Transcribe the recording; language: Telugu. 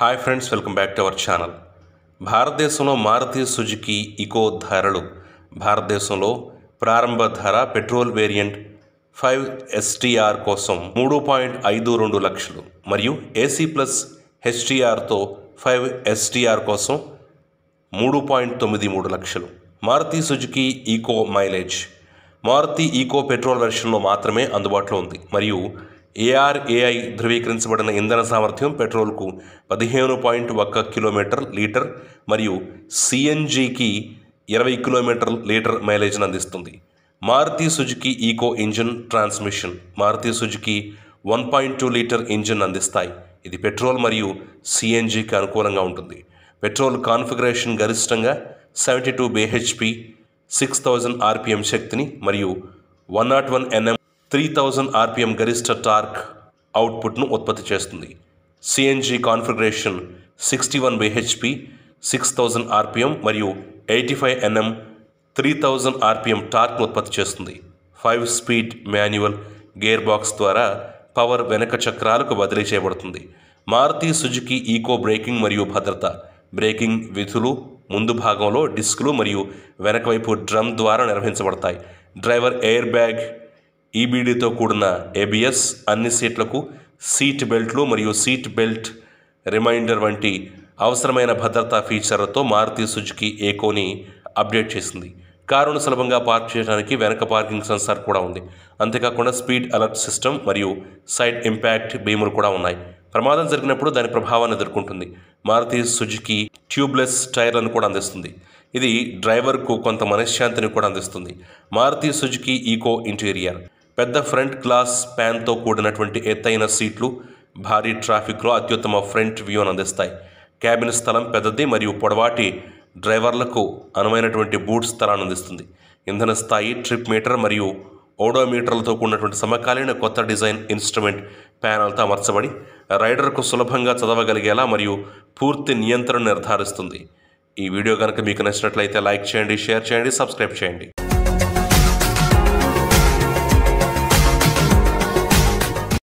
hi friends welcome back to our channel భారతదేశంలో మారుతి సుజుకి ఇకో ధరలు భారతదేశంలో ప్రారంభ ధర పెట్రోల్ వేరియంట్ ఫైవ్ ఎస్టీఆర్ కోసం మూడు పాయింట్ ఐదు రెండు లక్షలు మరియు ఏసీ ప్లస్ హెచ్టీఆర్తో ఫైవ్ ఎస్టీఆర్ కోసం మూడు పాయింట్ తొమ్మిది మూడు లక్షలు Maruti Suzuki Eeco mileage Maruti Eeco petrol వెర్షన్లో మాత్రమే అందుబాటులో ఉంది మరియు ఏఆర్ఏఐ ధృవీకరించబడిన ఇంధన సామర్థ్యం పెట్రోల్కు పదిహేను పాయింట్ ఒక్క కిలోమీటర్ లీటర్ మరియు సిఎన్జికి ఇరవై కిలోమీటర్ లీటర్ మైలేజ్ను అందిస్తుంది Maruti Suzuki Eeco engine transmission Maruti Suzuki one point two litre engine అందిస్తాయి ఇది పెట్రోల్ మరియు సిఎన్జికి అనుకూలంగా ఉంటుంది పెట్రోల్ కాన్ఫిగరేషన్ గరిష్టంగా seventy two BHP six thousand RPM శక్తిని మరియు one nought one NM three thousand RPM గరిష్ట టార్క్ అవుట్పుట్ను ఉత్పత్తి చేస్తుంది CNG configuration sixty one BHP six thousand RPM మరియు eighty five NM three thousand RPM టార్క్ను ఉత్పత్తి చేస్తుంది five speed manual gearbox ద్వారా పవర్ వెనక చక్రాలకు బదిలీ చేయబడుతుంది మారుతి సుజుకి ఈకో బ్రేకింగ్ మరియు భద్రత బ్రేకింగ్ విధులు ముందు భాగంలో డిస్కులు మరియు వెనకవైపు డ్రమ్ ద్వారా నిర్వహించబడతాయి డ్రైవర్ ఎయిర్ బ్యాగ్ ఈబీడీతో e కూడిన ఏబిఎస్ అన్ని సీట్లకు సీట్ బెల్ట్లు మరియు సీట్ బెల్ట్ రిమైండర్ వంటి అవసరమైన భద్రతా ఫీచర్లతో మారుతి సుజుకి ఏకోని అప్డేట్ చేసింది కారును సులభంగా పార్క్ చేయడానికి వెనక పార్కింగ్ సెన్సార్ కూడా ఉంది అంతేకాకుండా స్పీడ్ అలర్ట్ సిస్టమ్ మరియు సైడ్ ఇంపాక్ట్ భీములు కూడా ఉన్నాయి ప్రమాదం జరిగినప్పుడు దాని ప్రభావాన్ని ఎదుర్కొంటుంది మారుతి సుజుకి ట్యూబ్లెస్ టైర్లను కూడా అందిస్తుంది ఇది డ్రైవర్కు కొంత మనశ్శాంతిని కూడా అందిస్తుంది మారుతి సుజుకి ఈకో ఇంటీరియర్ పెద్ద ఫ్రంట్ గ్లాస్ ప్యాన్తో కూడినటువంటి ఎత్తైన సీట్లు భారీ ట్రాఫిక్లో అత్యుత్తమ ఫ్రంట్ వ్యూను అందిస్తాయి క్యాబిన్ స్థలం పెద్దది మరియు పొడవాటి డ్రైవర్లకు అనువైనటువంటి బూట్ స్థలాన్ని అందిస్తుంది ఇంధన స్థాయి ట్రిప్ మీటర్ మరియు ఓడోమీటర్లతో కూడినటువంటి సమకాలీన కొత్త డిజైన్ ఇన్స్ట్రుమెంట్ ప్యానల్తో అమర్చబడి రైడర్కు సులభంగా చదవగలిగేలా మరియు పూర్తి నియంత్రణ నిర్ధారిస్తుంది ఈ వీడియో కనుక మీకు నచ్చినట్లయితే లైక్ చేయండి షేర్ చేయండి సబ్స్క్రైబ్ చేయండి